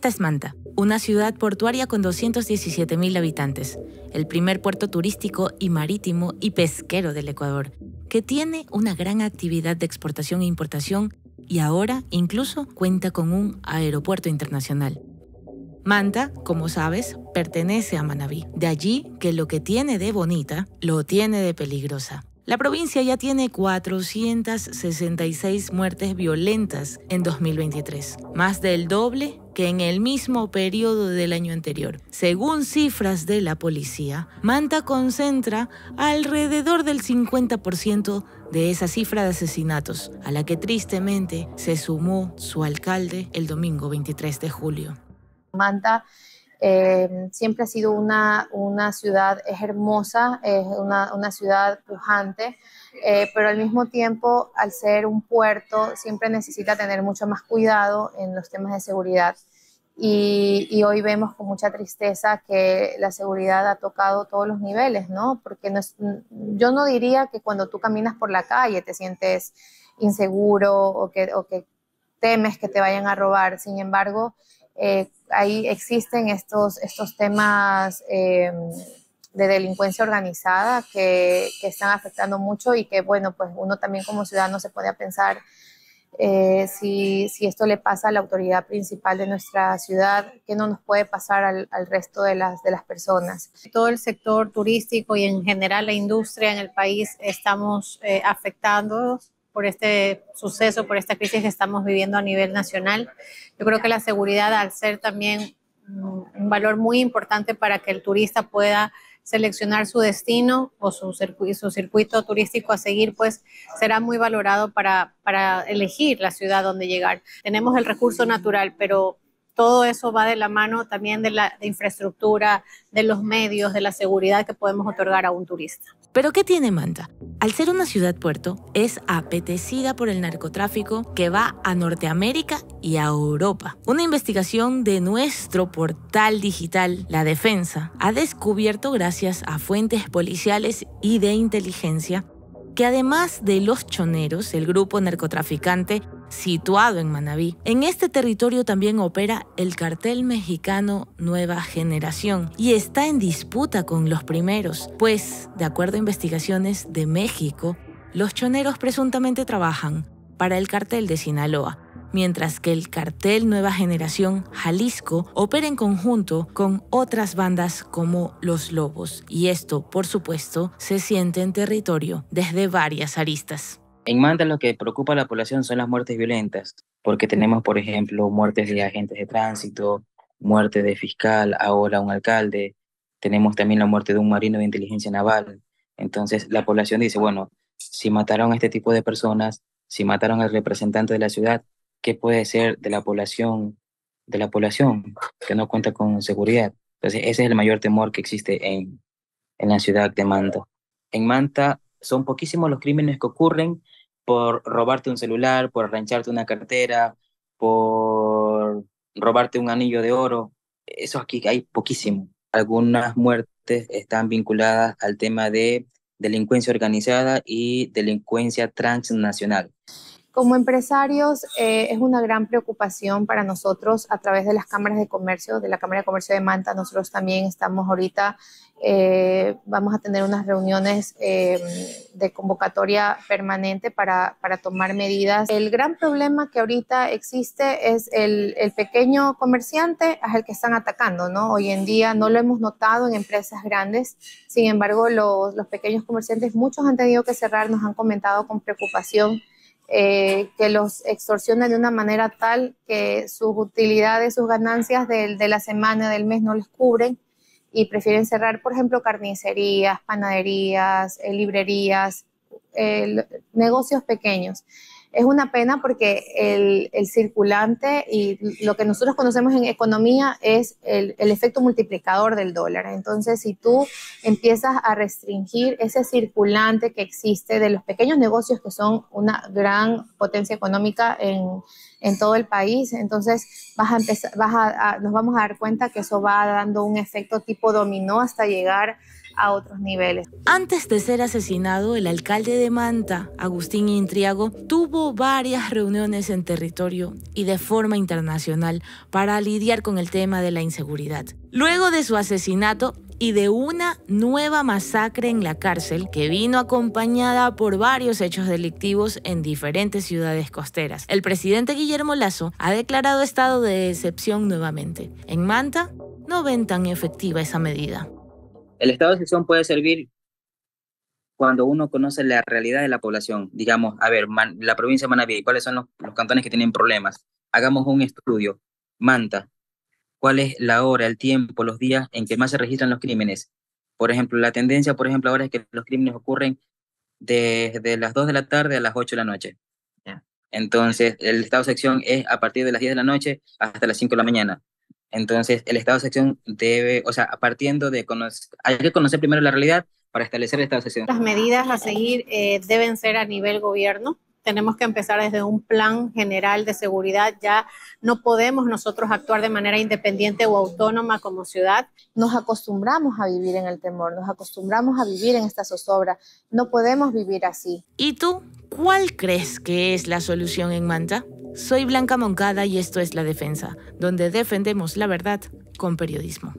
Esta es Manta, una ciudad portuaria con 217.000 habitantes, el primer puerto turístico y marítimo y pesquero del Ecuador, que tiene una gran actividad de exportación e importación y ahora incluso cuenta con un aeropuerto internacional. Manta, como sabes, pertenece a Manabí, de allí que lo que tiene de bonita lo tiene de peligrosa. La provincia ya tiene 466 muertes violentas en 2023, más del doble que en el mismo periodo del año anterior. Según cifras de la policía, Manta concentra alrededor del 50% de esa cifra de asesinatos, a la que tristemente se sumó su alcalde el domingo 23 de julio. Manta Em, siempre ha sido una, ciudad, es hermosa, es una, ciudad pujante, eh, pero al mismo tiempo, al ser un puerto, siempre necesita tener mucho más cuidado en los temas de seguridad. Y, hoy vemos con mucha tristeza que la seguridad ha tocado todos los niveles, ¿no? Porque mm, yo no diría que cuando tú caminas por la calle te sientes inseguro o que temes que te vayan a robar. Sin embargo, eh, ahí existen estos, estos temas em, de delincuencia organizada que, están afectando mucho y que, bueno, pues uno también como ciudadano se puede pensar eh, si, si, esto le pasa a la autoridad principal de nuestra ciudad, que no nos puede pasar al, resto de las, de las personas? Todo el sector turístico y en general la industria en el país estamos eh, afectando por este suceso, por esta crisis que estamos viviendo a nivel nacional. Yo creo que la seguridad, al ser también mm, un valor muy importante para que el turista pueda seleccionar su destino o su circuito, turístico a seguir, pues será muy valorado para, para elegir la ciudad donde llegar. Tenemos el recurso natural, pero todo eso va de la mano también de la infraestructura, de los medios, de la seguridad que podemos otorgar a un turista. Pero ¿qué tiene Manta? Al ser una ciudad puerto, es apetecida por el narcotráfico que va a Norteamérica y a Europa. Una investigación de nuestro portal digital, La Defensa, ha descubierto gracias a fuentes policiales y de inteligencia que además de los choneros, el grupo narcotraficante situado en Manabí. En este territorio también opera el cartel mexicano Nueva Generación y está en disputa con los primeros, pues, de acuerdo a investigaciones de México, los choneros presuntamente trabajan para el cartel de Sinaloa, mientras que el cartel Nueva Generación Jalisco opera en conjunto con otras bandas como Los Lobos, y esto, por supuesto, se siente en territorio desde varias aristas. En Manta lo que preocupa a la población son las muertes violentas, porque tenemos, por ejemplo, muertes de agentes de tránsito, muerte de fiscal, ahora un alcalde, tenemos también la muerte de un marino de inteligencia naval. Entonces la población dice, bueno, si mataron a este tipo de personas, si mataron al representante de la ciudad, ¿qué puede ser de la población, de la población que no cuenta con seguridad? Entonces ese es el mayor temor que existe en, en la ciudad de Manta. En Manta son poquísimos los crímenes que ocurren por robarte un celular, por arrancharte una cartera, por robarte un anillo de oro. Eso aquí hay poquísimo. Algunas muertes están vinculadas al tema de delincuencia organizada y delincuencia transnacional. Como empresarios eh, es una gran preocupación para nosotros a través de las cámaras de comercio, de la Cámara de Comercio de Manta. Nosotros también estamos ahorita, eh, vamos a tener unas reuniones em, de convocatoria permanente para, para, tomar medidas. El gran problema que ahorita existe es el, el pequeño comerciante es el que están atacando, ¿no? Hoy en día no lo hemos notado en empresas grandes, sin embargo los, los pequeños comerciantes, muchos han tenido que cerrar, nos han comentado con preocupación eh, que los extorsionan de una manera tal que sus utilidades, sus ganancias de, la semana, del mes no les cubren y prefieren cerrar, por ejemplo, carnicerías, panaderías, eh, librerías, eh, negocios pequeños. Es una pena porque el, circulante y lo que nosotros conocemos en economía es el, efecto multiplicador del dólar. Entonces, si tú empiezas a restringir ese circulante que existe de los pequeños negocios que son una gran potencia económica en, todo el país. Entonces vas a empezar, nos vamos a dar cuenta que eso va dando un efecto tipo dominó hasta llegar a otros niveles. Antes de ser asesinado, el alcalde de Manta, Agustín Intriago, tuvo varias reuniones en territorio y de forma internacional para lidiar con el tema de la inseguridad. Luego de su asesinato, y de una nueva masacre en la cárcel que vino acompañada por varios hechos delictivos en diferentes ciudades costeras. El presidente Guillermo Lazo ha declarado estado de excepción nuevamente. En Manta no ven tan efectiva esa medida. El estado de sección puede servir cuando uno conoce la realidad de la población. Digamos, a ver, la provincia de Manabí, ¿cuáles son los, cantones que tienen problemas? Hagamos un estudio. Manta, ¿cuál es la hora, el tiempo, los días en que más se registran los crímenes? Por ejemplo, la tendencia, por ejemplo, ahora es que los crímenes ocurren desde las 2 de la tarde a las 8 de la noche. Entonces, el estado de sección es a partir de las 10 de la noche hasta las 5 de la mañana. Entonces, el estado de sección debe, o sea, partiendo de conocer, hay que conocer primero la realidad para establecer el estado de sección. Las medidas a seguir eh, deben ser a nivel gobierno. Tenemos que empezar desde un plan general de seguridad. Ya no podemos nosotros actuar de manera independiente o autónoma como ciudad. Nos acostumbramos a vivir en el temor, nos acostumbramos a vivir en esta zozobra. No podemos vivir así. ¿Y tú cuál crees que es la solución en Manta? Soy Blanca Moncada y esto es La Defensa, donde defendemos la verdad con periodismo.